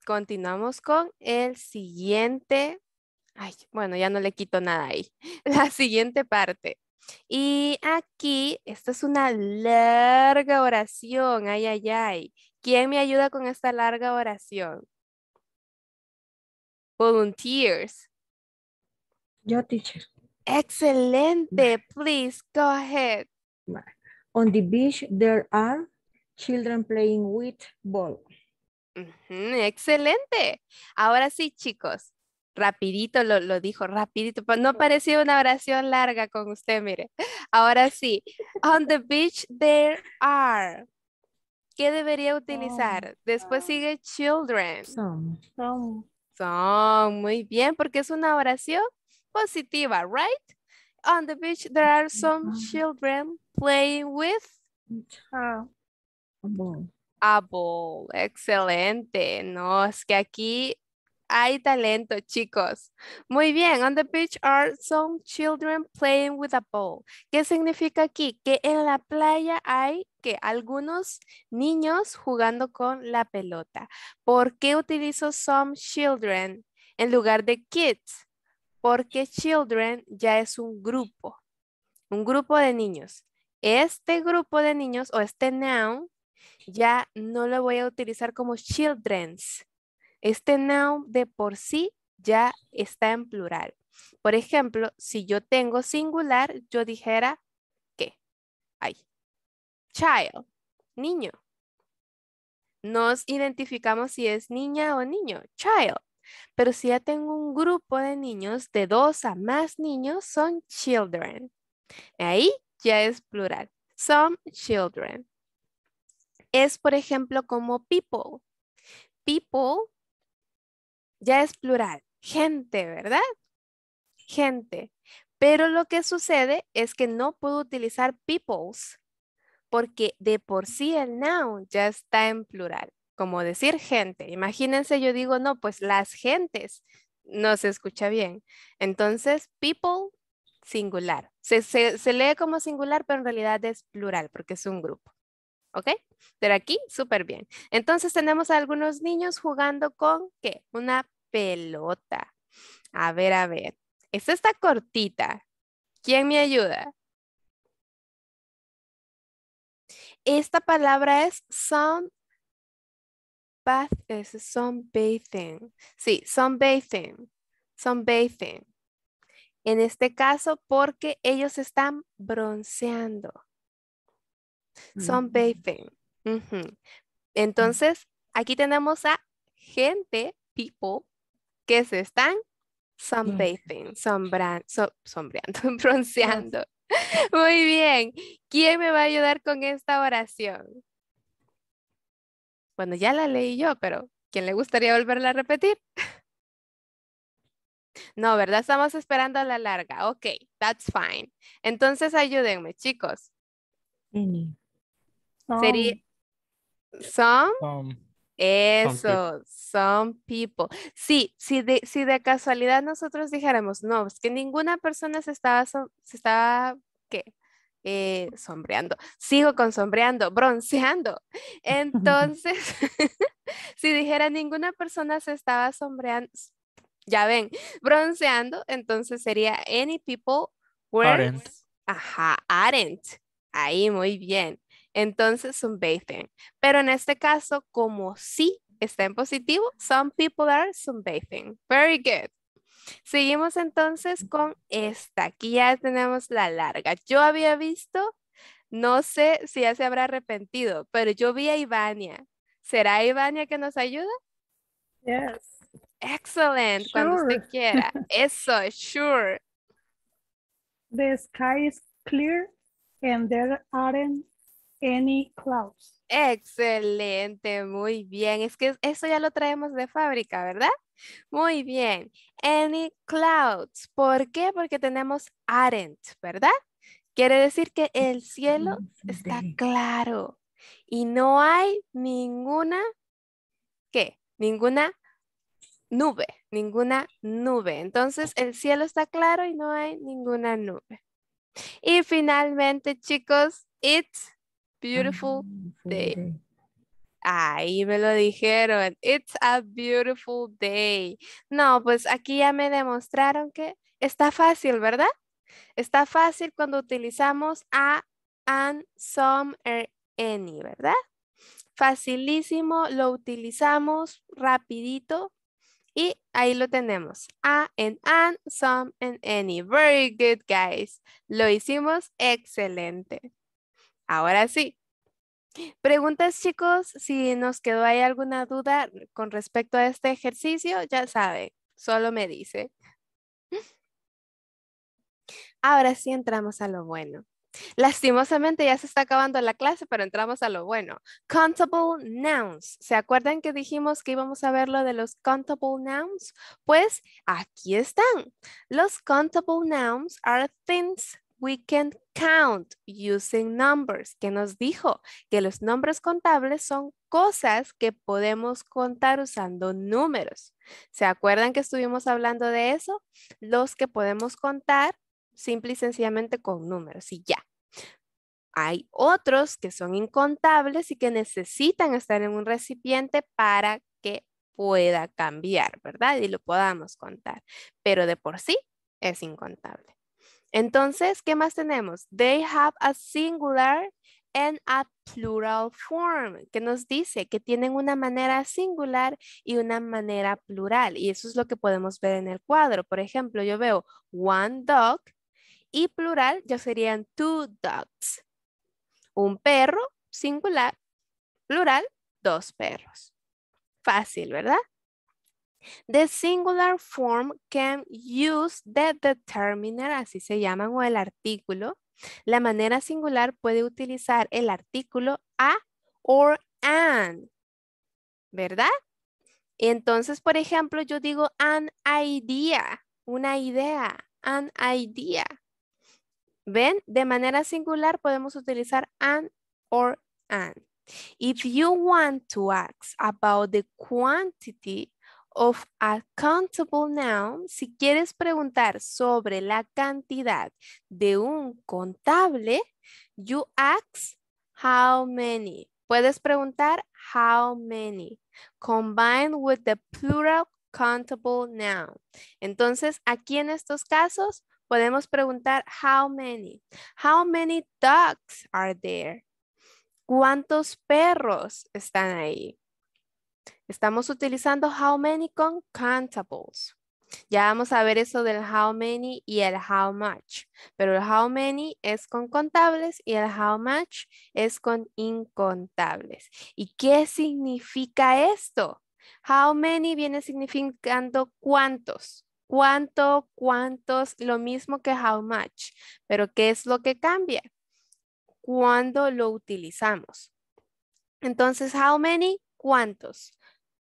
continuamos con el siguiente. Ay, bueno, ya no le quito nada ahí. *laughs* La siguiente parte. Y aquí, esta es una larga oración. Ay, ay, ay. ¿Quién me ayuda con esta larga oración? Volunteers. Yo, teacher. Excelente. *laughs* Please, go ahead. On the beach, there are children playing with balls excelente. Ahora sí, chicos, rapidito lo, dijo, rapidito. No parecía una oración larga con usted, mire. Ahora sí, on the beach there are. ¿Qué debería utilizar? Después sigue children. son Muy bien, porque es una oración positiva, right? On the beach there are some children playing with a ah. Ah, ball, Excelente. No, es que aquí hay talento, chicos. Muy bien. On the beach are some children playing with a ball. ¿Qué significa aquí? Que en la playa hay que algunos niños jugando con la pelota. ¿Por qué utilizo some children en lugar de kids? Porque children ya es un grupo, un grupo de niños. Este grupo de niños o este noun ya no lo voy a utilizar como children's. Este noun de por sí ya está en plural. Por ejemplo, si yo tengo singular, yo dijera ¿qué? Ay, child, niño. Nos identificamos si es niña o niño, child. Pero si ya tengo un grupo de niños, de dos a más niños, son children. Ahí ya es plural. Some children es, por ejemplo, como people. People ya es plural, gente, ¿verdad? Gente. Pero lo que sucede es que no puedo utilizar peoples porque de por sí el noun ya está en plural, como decir gente. Imagínense, yo digo, no, pues las gentes, no se escucha bien. Entonces, people, singular. Se, se lee como singular, pero en realidad es plural porque es un grupo. ¿Ok? Pero aquí, súper bien. Entonces tenemos a algunos niños jugando con, ¿qué? Una pelota. A ver, a ver. Esta está cortita. ¿Quién me ayuda? Esta palabra es sun bath, es sunbathing. Sí, sunbathing. Sunbathing. En este caso, porque ellos están bronceando. Sunbathing. Entonces, aquí tenemos a gente, people, que se están sunbathing, sombreando, *laughs* bronceando. Muy bien. ¿Quién me va a ayudar con esta oración? Bueno, ya la leí yo, pero ¿quién le gustaría volverla a repetir? No, ¿verdad? Estamos esperando a la larga. Ok, that's fine. Entonces ayúdenme, chicos. Sería some. Eso, some people. Sí, si de, si de casualidad nosotros dijéramos, no, es que ninguna persona se estaba, se estaba, ¿qué? Eh, sombreando. Sigo con sombreando, bronceando. *laughs* Entonces, *laughs* si dijera ninguna persona se estaba sombreando, ya ven, bronceando, entonces sería any people were. Ajá, aren't. Ahí, muy bien. Entonces, bathing, Pero en este caso, como sí está en positivo, some people are sunbathing. Very good. Seguimos entonces con esta. Aquí ya tenemos la larga. Yo había visto, no sé si ya se habrá arrepentido, pero yo vi a Ivania. ¿Será Ivania que nos ayuda? Yes. Excellent. Cuando usted quiera. *laughs* Eso, sure. The sky is clear and there aren't any clouds. Excelente, muy bien. Es que eso ya lo traemos de fábrica, ¿verdad? Muy bien. Any clouds. ¿Por qué? Porque tenemos aren't, ¿verdad? Quiere decir que el cielo está claro y no hay ninguna, ¿qué? Ninguna nube, ninguna nube. Entonces el cielo está claro y no hay ninguna nube. Y finalmente, chicos, it's beautiful day. Ahí me lo dijeron. It's a beautiful day. No, pues aquí ya me demostraron que está fácil, ¿verdad? Está fácil cuando utilizamos a, and, some, er, any, ¿verdad? Facilísimo, lo utilizamos rapidito y ahí lo tenemos. A en, and, some and any. Very good, guys. Lo hicimos excelente. Ahora sí. Preguntas, chicos, si nos quedó ahí alguna duda con respecto a este ejercicio, ya sabe, solo me dice. Ahora sí entramos a lo bueno. Lastimosamente ya se está acabando la clase, pero entramos a lo bueno. Countable nouns. ¿Se acuerdan que dijimos que íbamos a ver lo de los countable nouns? Pues aquí están. Los countable nouns are things we can count using numbers, que nos dijo que los nombres contables son cosas que podemos contar usando números. ¿Se acuerdan que estuvimos hablando de eso? Los que podemos contar simple y sencillamente con números y ya. Hay otros que son incontables y que necesitan estar en un recipiente para que pueda cambiar, ¿verdad? Y lo podamos contar, pero de por sí es incontable. Entonces, ¿qué más tenemos? They have a singular and a plural form, que nos dice que tienen una manera singular y una manera plural. Y eso es lo que podemos ver en el cuadro. Por ejemplo, yo veo one dog y plural ya serían two dogs. Un perro singular, plural, dos perros. Fácil, ¿verdad? The singular form can use the determiner, así se llaman, o el artículo. La manera singular puede utilizar el artículo a or an, ¿verdad? Entonces, por ejemplo, yo digo an idea, una idea, an idea. ¿Ven? De manera singular podemos utilizar an or an. If you want to ask about the quantity of a countable noun, si quieres preguntar sobre la cantidad de un contable, you ask how many. Puedes preguntar how many combined with the plural countable noun. Entonces, aquí en estos casos podemos preguntar how many. How many dogs are there? ¿Cuántos perros están ahí? Estamos utilizando how many con countables. Ya vamos a ver eso del how many y el how much. Pero el how many es con contables y el how much es con incontables. ¿Y qué significa esto? How many viene significando cuántos. Cuánto, cuántos, lo mismo que how much. Pero ¿qué es lo que cambia? Cuando lo utilizamos. Entonces, how many cuántos.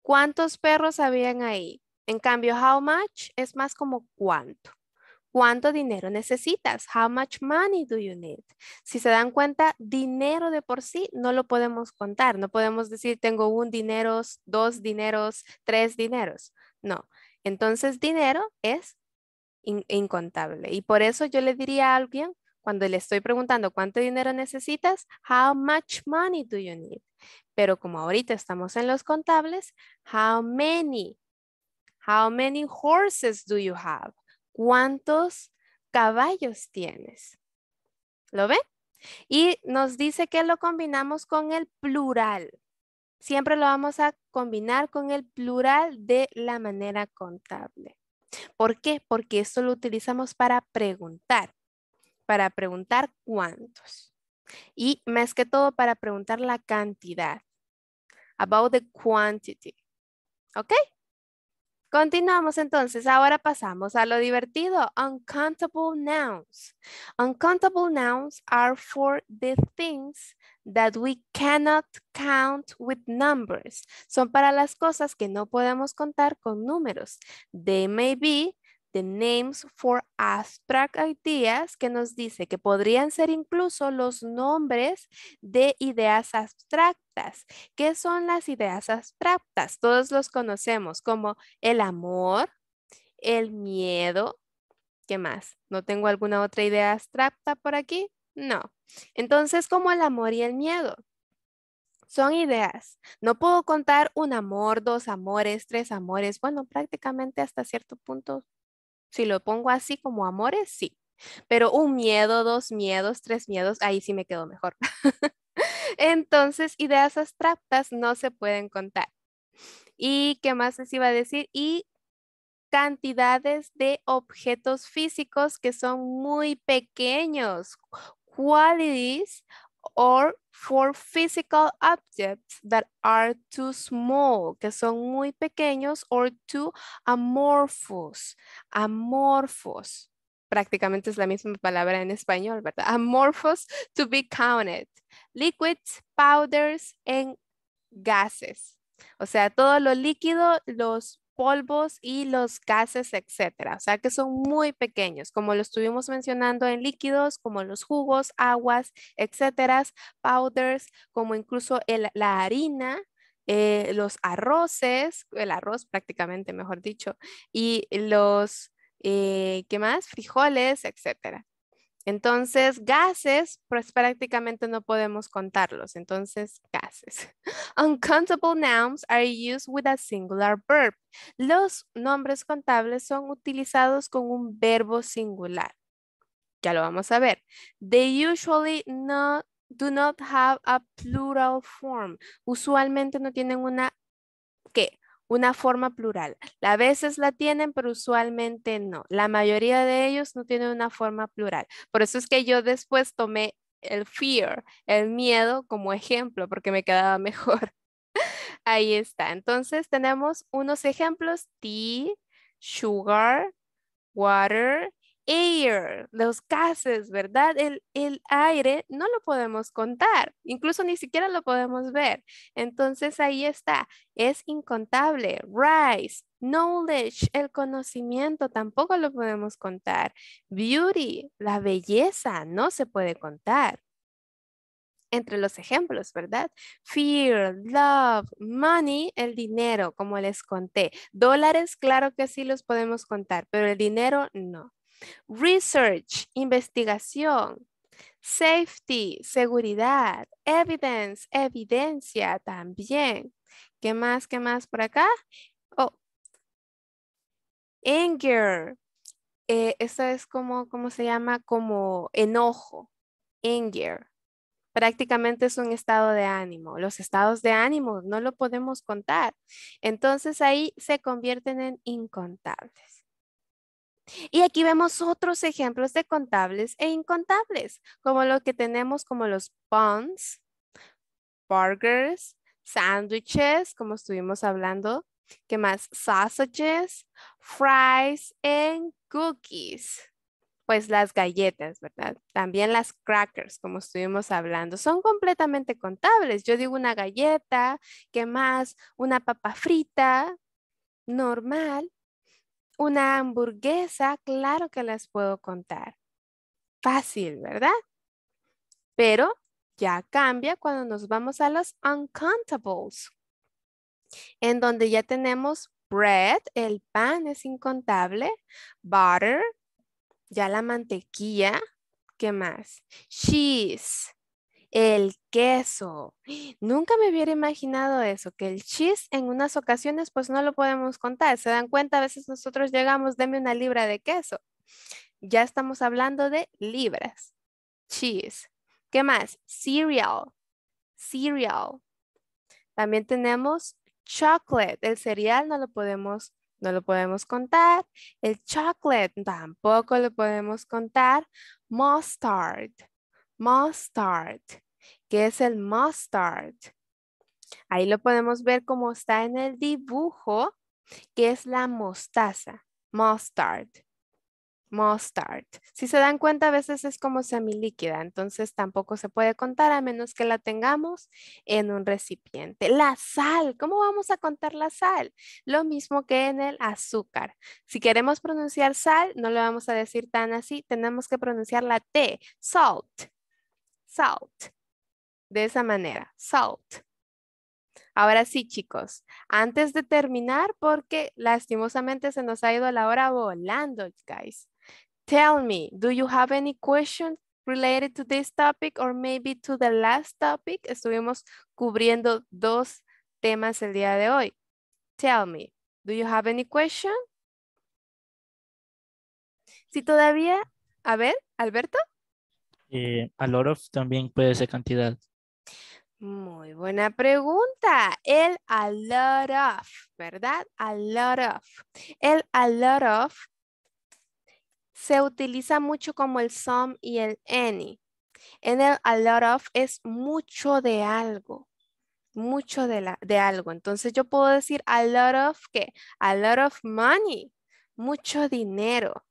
¿Cuántos perros habían ahí? En cambio, how much es más como cuánto. ¿Cuánto dinero necesitas? How much money do you need? Si se dan cuenta, dinero de por sí no lo podemos contar. No podemos decir tengo un dinero, dos dineros, tres dineros. No. Entonces, dinero es incontable. Y por eso yo le diría a alguien, cuando le estoy preguntando cuánto dinero necesitas, how much money do you need? Pero como ahorita estamos en los contables, how many? How many horses do you have? ¿Cuántos caballos tienes? ¿Lo ven? Y nos dice que lo combinamos con el plural. Siempre lo vamos a combinar con el plural de la manera contable. ¿Por qué? Porque esto lo utilizamos para preguntar para preguntar cuántos. Y más que todo para preguntar la cantidad. About the quantity. ¿Ok? Continuamos entonces. Ahora pasamos a lo divertido. Uncountable nouns. Uncountable nouns are for the things that we cannot count with numbers. Son para las cosas que no podemos contar con números. They may be The Names for Abstract Ideas, que nos dice que podrían ser incluso los nombres de ideas abstractas. ¿Qué son las ideas abstractas? Todos los conocemos como el amor, el miedo. ¿Qué más? ¿No tengo alguna otra idea abstracta por aquí? No. Entonces, como el amor y el miedo, son ideas. No puedo contar un amor, dos amores, tres amores. Bueno, prácticamente hasta cierto punto si lo pongo así como amores, sí. Pero un miedo, dos miedos, tres miedos, ahí sí me quedo mejor. *laughs* Entonces, ideas abstractas no se pueden contar. ¿Y qué más les iba a decir? Y cantidades de objetos físicos que son muy pequeños. Qualities or for physical objects that are too small, que son muy pequeños, or too amorphous, amorphous. Prácticamente es la misma palabra en español, ¿verdad? Amorphous to be counted. Liquids, powders, and gases. O sea, todo lo líquido, los polvos y los gases, etcétera. O sea que son muy pequeños, como lo estuvimos mencionando en líquidos, como los jugos, aguas, etcétera, powders, como incluso la harina, eh, los arroces, el arroz prácticamente, mejor dicho, y los, eh, ¿qué más? Frijoles, etcétera. Entonces, gases, pues prácticamente no podemos contarlos. Entonces, gases. *laughs* Uncountable nouns are used with a singular verb. Los nombres contables son utilizados con un verbo singular. Ya lo vamos a ver. They usually do not have a plural form. Usualmente no tienen una una forma plural. A veces la tienen, pero usualmente no. La mayoría de ellos no tienen una forma plural. Por eso es que yo después tomé el fear, el miedo como ejemplo, porque me quedaba *laughs* mejor. Ahí está. Entonces tenemos unos ejemplos, tea, sugar, water, air, los gases, ¿verdad? El, el, aire no lo podemos contar, incluso ni siquiera lo podemos ver. Entonces ahí está, es incontable. Rise, knowledge, el conocimiento tampoco lo podemos contar. Beauty, la belleza, no se puede contar. Entre los ejemplos, ¿verdad? Fear, love, money, el dinero, como les conté. Dólares, claro que sí los podemos contar, pero el dinero no. Research, investigación. Safety, seguridad. Evidence, evidencia también. ¿Qué más, qué más por acá? Oh. Anger. Eh, esto es como, ¿cómo se llama? Como enojo. Anger prácticamente es un estado de ánimo. Los estados de ánimo no lo podemos contar. Entonces ahí se convierten en incontables. Y aquí vemos otros ejemplos de contables e incontables, como lo que tenemos como los buns, burgers, sándwiches, como estuvimos hablando. que más? Sausages, fries and cookies. Pues las galletas, ¿verdad? También las crackers, como estuvimos hablando. Son completamente contables. Yo digo una galleta, que más? Una papa frita, normal. Una hamburguesa, claro que las puedo contar. Fácil, ¿verdad? Pero ya cambia cuando nos vamos a los uncountables, en donde ya tenemos bread, el pan es incontable, butter, ya la mantequilla, ¿qué más? Cheese, el queso. Nunca me hubiera imaginado eso, que el cheese en unas ocasiones pues no lo podemos contar. Se dan cuenta, a veces nosotros llegamos, deme una libra de queso. Ya estamos hablando de libras. Cheese. ¿Qué más? Cereal. Cereal. También tenemos chocolate. El cereal no lo podemos no lo podemos contar. El chocolate tampoco lo podemos contar. Mustard, mustard que es el mustard. Ahí lo podemos ver como está en el dibujo, que es la mostaza, mustard. Mustard. Si se dan cuenta, a veces es como semilíquida, entonces tampoco se puede contar a menos que la tengamos en un recipiente. La sal, ¿cómo vamos a contar la sal? Lo mismo que en el azúcar. Si queremos pronunciar sal, no lo vamos a decir tan así, tenemos que pronunciar la T, salt, salt de esa manera, salt. Ahora sí, chicos, antes de terminar, porque lastimosamente se nos ha ido la hora volando, guys. Tell me, do you have any questions related to this topic or maybe to the last topic? Estuvimos cubriendo dos temas el día de hoy. Tell me, do you have any question? Si todavía, a ver, Alberto. Eh, a lot of también puede ser cantidad. Muy buena pregunta. El a lot of, ¿verdad? A lot of. El a lot of se utiliza mucho como el some y el any. En el a lot of es mucho de algo. Mucho de, algo. Entonces yo puedo decir a lot of, ¿qué? A lot of money. Mucho dinero.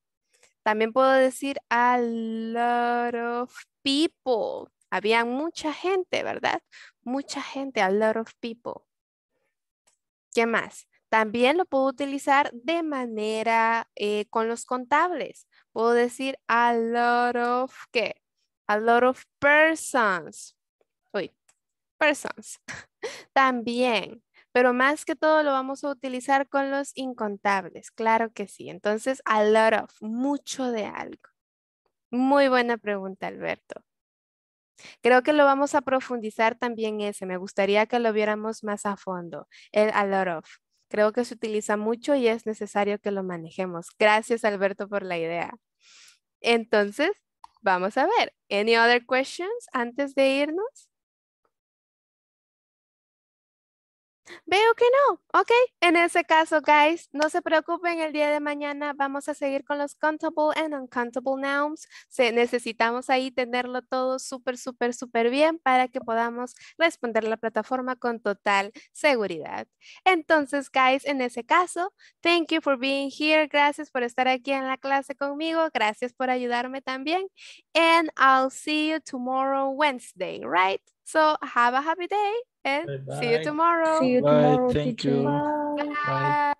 También puedo decir a lot of people había mucha gente, ¿verdad? Mucha gente, a lot of people. ¿Qué más? También lo puedo utilizar de manera eh, con los contables. Puedo decir a lot of, ¿qué? A lot of persons. Uy, persons. *laughs* También pero más que todo lo vamos a utilizar con los incontables, claro que sí. Entonces, a lot of, mucho de algo. Muy buena pregunta, Alberto. Creo que lo vamos a profundizar también ese. Me gustaría que lo viéramos más a fondo, el a lot of. Creo que se utiliza mucho y es necesario que lo manejemos. Gracias, Alberto, por la idea. Entonces, vamos a ver. Any other questions antes de irnos? Veo que no. Ok, en ese caso, guys, no se preocupen, el día de mañana vamos a seguir con los countable and uncountable nouns. Se, necesitamos ahí tenerlo todo súper, súper, súper bien para que podamos responder la plataforma con total seguridad. Entonces, guys, en ese caso, thank you for being here. Gracias por estar aquí en la clase conmigo. Gracias por ayudarme también. And I'll see you tomorrow, Wednesday, right? So, have a happy day. and Bye -bye. see you tomorrow. See you Bye. Thank teacher. you. Bye.